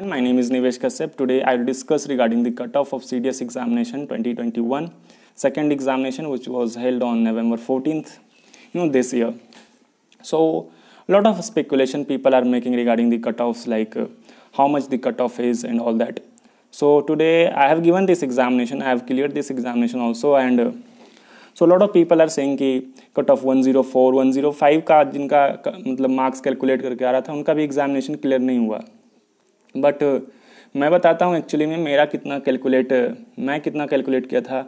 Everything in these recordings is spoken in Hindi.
My name is Nivesh Kasep. Today I will discuss regarding the cutoff of CDS examination 2021, second examination which was held on November 14th, you know, this year. So a lot of speculation people are making regarding the cutoffs like uh, how much the cutoff is and all that. So today I have given this examination, I have cleared this examination also and uh, a lot of people are saying कि कट 104, 105 का जिनका मतलब मार्क्स कैलकुलेट करके आ रहा था उनका भी एग्जामिनेशन क्लियर नहीं हुआ बट uh, मैं बताता हूँ एक्चुअली में मेरा कितना कैलकुलेट uh, मैं कितना कैलकुलेट किया था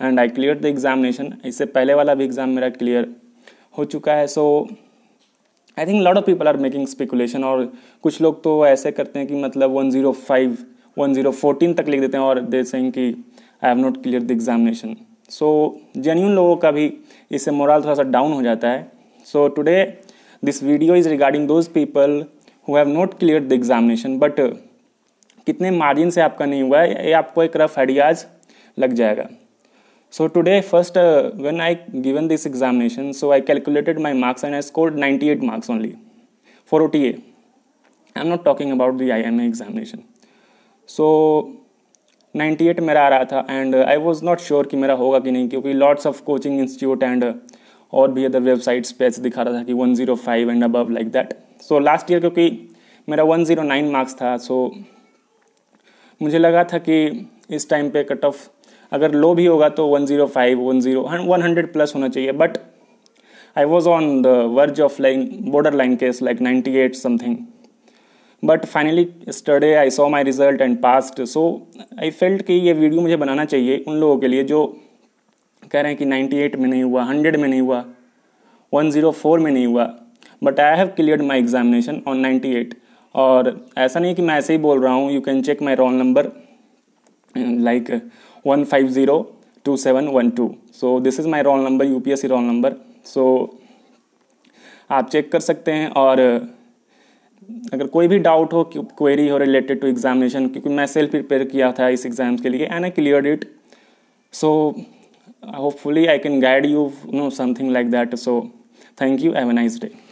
and I clear the examination इससे पहले वाला भी एग्ज़ाम मेरा क्लियर हो चुका है so I think lot of people are making speculation और कुछ लोग तो ऐसे करते हैं कि मतलब one zero five one zero fourteen तक लिख देते हैं और दे सेंग कि I have not clear the examination so genuine लोगों का भी इससे मोरल थोड़ा सा डाउन हो जाता है so today this video is regarding those people who have not clear the examination but कितने मार्जिन से आपका नहीं हुआ है ये आपको एक रफ आइडियाज लग जाएगा so today first when I given this examination so I calculated my marks and I score ninety eight marks only for O T A I am not talking about the I M A examination so ninety eight मेरा आ रहा था and I was not sure कि मेरा होगा कि नहीं क्योंकि lots of coaching institute and और भी अदर वेबसाइट्स पे ऐसे दिखा रहा था कि 105 and above like that so last year क्योंकि मेरा 109 मार्क्स था सो so मुझे लगा था कि इस टाइम पे कट ऑफ अगर लो भी होगा तो 105 10 100 प्लस होना चाहिए but I was on the verge of line border line case like 98 something but finally स्टडे I saw my result and passed so I felt कि ये वीडियो मुझे बनाना चाहिए उन लोगों के लिए जो कह रहे हैं कि 98 में नहीं हुआ 100 में नहीं हुआ 104 में नहीं हुआ but I have clear my examination on 98 और ऐसा नहीं कि मैं ऐसे ही बोल रहा हूँ you can check my roll number like one five zero two seven one two so this is my roll number U P S C roll number सो आप चेक कर सकते हैं और अगर कोई भी डाउट हो क्वेरी हो रिलेटेड टू एग्जामिनेशन क्योंकि मैं सेल्फ प्रिपेयर किया था इस एग्ज़ाम के लिए and I clear it so Uh, hopefully i can guide you you know something like that so thank you have a nice day